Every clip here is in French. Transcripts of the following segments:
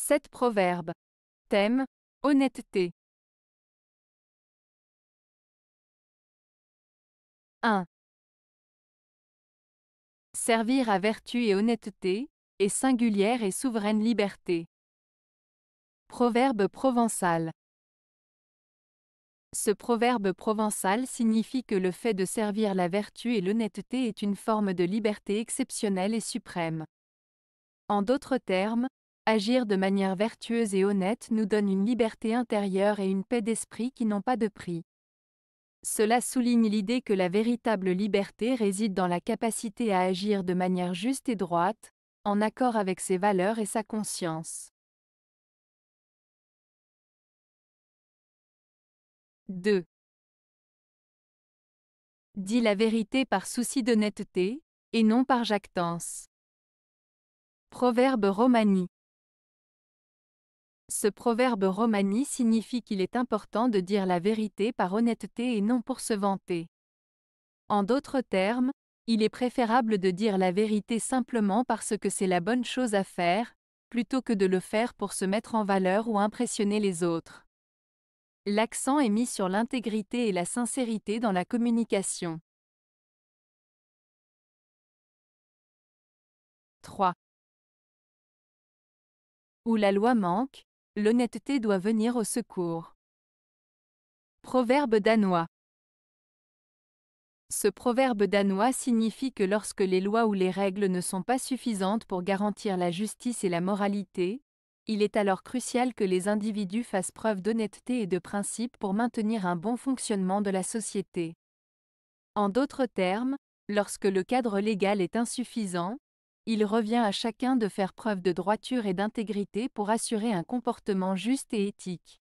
7 proverbes. Thème Honnêteté. 1. Servir à vertu et honnêteté, est singulière et souveraine liberté. Proverbe provençal. Ce proverbe provençal signifie que le fait de servir la vertu et l'honnêteté est une forme de liberté exceptionnelle et suprême. En d'autres termes, Agir de manière vertueuse et honnête nous donne une liberté intérieure et une paix d'esprit qui n'ont pas de prix. Cela souligne l'idée que la véritable liberté réside dans la capacité à agir de manière juste et droite, en accord avec ses valeurs et sa conscience. 2. Dis la vérité par souci d'honnêteté, et non par jactance. Proverbe romani. Ce proverbe romani signifie qu'il est important de dire la vérité par honnêteté et non pour se vanter. En d'autres termes, il est préférable de dire la vérité simplement parce que c'est la bonne chose à faire, plutôt que de le faire pour se mettre en valeur ou impressionner les autres. L'accent est mis sur l'intégrité et la sincérité dans la communication. 3. Où la loi manque, l'honnêteté doit venir au secours. Proverbe danois Ce proverbe danois signifie que lorsque les lois ou les règles ne sont pas suffisantes pour garantir la justice et la moralité, il est alors crucial que les individus fassent preuve d'honnêteté et de principe pour maintenir un bon fonctionnement de la société. En d'autres termes, lorsque le cadre légal est insuffisant, il revient à chacun de faire preuve de droiture et d'intégrité pour assurer un comportement juste et éthique.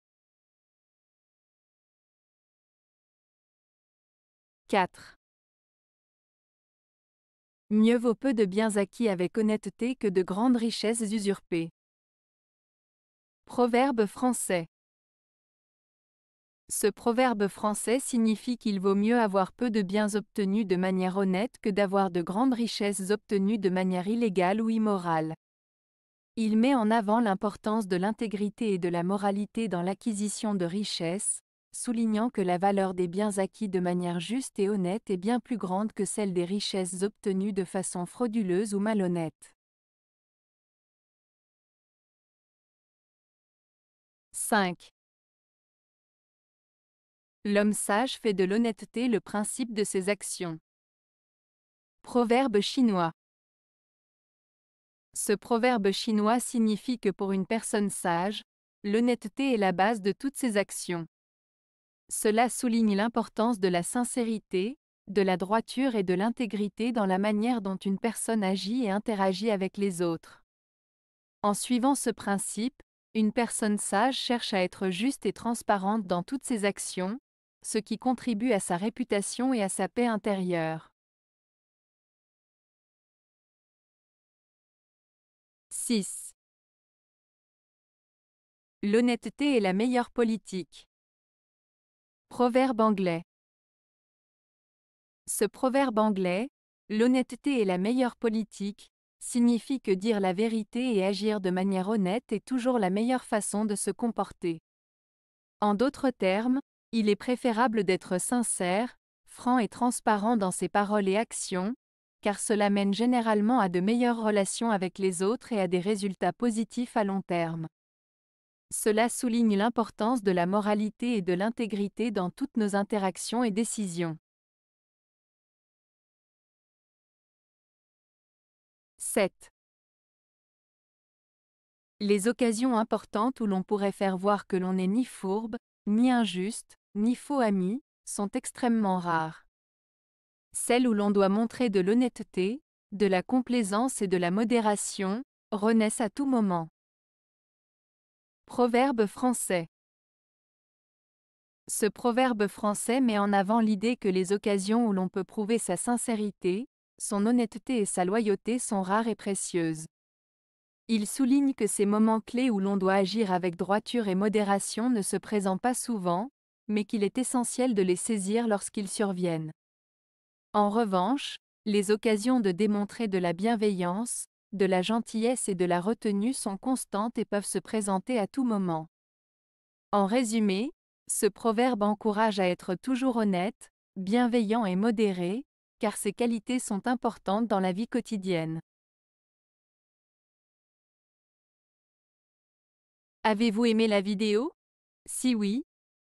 4. Mieux vaut peu de biens acquis avec honnêteté que de grandes richesses usurpées. Proverbe français. Ce proverbe français signifie qu'il vaut mieux avoir peu de biens obtenus de manière honnête que d'avoir de grandes richesses obtenues de manière illégale ou immorale. Il met en avant l'importance de l'intégrité et de la moralité dans l'acquisition de richesses, soulignant que la valeur des biens acquis de manière juste et honnête est bien plus grande que celle des richesses obtenues de façon frauduleuse ou malhonnête. 5. L'homme sage fait de l'honnêteté le principe de ses actions. Proverbe chinois. Ce proverbe chinois signifie que pour une personne sage, l'honnêteté est la base de toutes ses actions. Cela souligne l'importance de la sincérité, de la droiture et de l'intégrité dans la manière dont une personne agit et interagit avec les autres. En suivant ce principe, une personne sage cherche à être juste et transparente dans toutes ses actions, ce qui contribue à sa réputation et à sa paix intérieure. « 6. L'honnêteté est la meilleure politique. Proverbe anglais. Ce proverbe anglais, l'honnêteté est la meilleure politique, signifie que dire la vérité et agir de manière honnête est toujours la meilleure façon de se comporter. En d'autres termes, il est préférable d'être sincère, franc et transparent dans ses paroles et actions, car cela mène généralement à de meilleures relations avec les autres et à des résultats positifs à long terme. Cela souligne l'importance de la moralité et de l'intégrité dans toutes nos interactions et décisions. 7. Les occasions importantes où l'on pourrait faire voir que l'on n'est ni fourbe, ni injuste, ni faux amis sont extrêmement mmh. rares. Celles où l'on doit montrer de l'honnêteté, de la complaisance et de la modération, renaissent à tout moment. Proverbe français Ce proverbe français met en avant l'idée que les occasions où l'on peut prouver sa sincérité, son honnêteté et sa loyauté sont rares et précieuses. Il souligne que ces moments clés où l'on doit agir avec droiture et modération ne se présentent pas souvent, mais qu'il est essentiel de les saisir lorsqu'ils surviennent. En revanche, les occasions de démontrer de la bienveillance, de la gentillesse et de la retenue sont constantes et peuvent se présenter à tout moment. En résumé, ce proverbe encourage à être toujours honnête, bienveillant et modéré, car ces qualités sont importantes dans la vie quotidienne. Avez-vous aimé la vidéo Si oui,